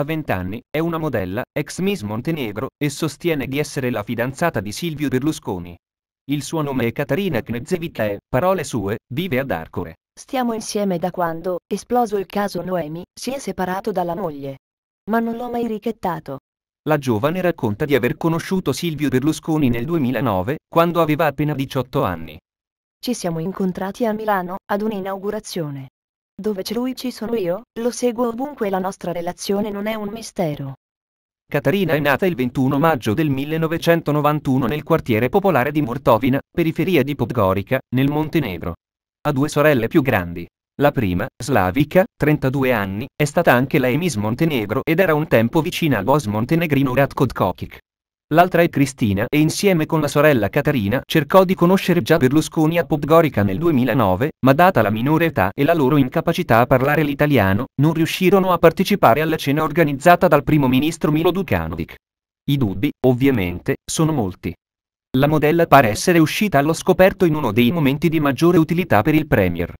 a 20 anni, è una modella, ex Miss Montenegro, e sostiene di essere la fidanzata di Silvio Berlusconi. Il suo nome è Katarina Knezevica e, parole sue, vive ad Arcore. Stiamo insieme da quando, esploso il caso Noemi, si è separato dalla moglie. Ma non l'ho mai richettato. La giovane racconta di aver conosciuto Silvio Berlusconi nel 2009, quando aveva appena 18 anni. Ci siamo incontrati a Milano, ad un'inaugurazione. Dove c'è lui ci sono io, lo seguo ovunque e la nostra relazione non è un mistero. Caterina è nata il 21 maggio del 1991 nel quartiere popolare di Mortovina, periferia di Podgorica, nel Montenegro. Ha due sorelle più grandi. La prima, slavica, 32 anni, è stata anche lei Miss Montenegro ed era un tempo vicina al boss montenegrino Ratko Tkokic. L'altra è Cristina e insieme con la sorella Caterina cercò di conoscere già Berlusconi a Podgorica nel 2009, ma data la minore età e la loro incapacità a parlare l'italiano, non riuscirono a partecipare alla cena organizzata dal primo ministro Milo Dukanovic. I dubbi, ovviamente, sono molti. La modella pare essere uscita allo scoperto in uno dei momenti di maggiore utilità per il Premier.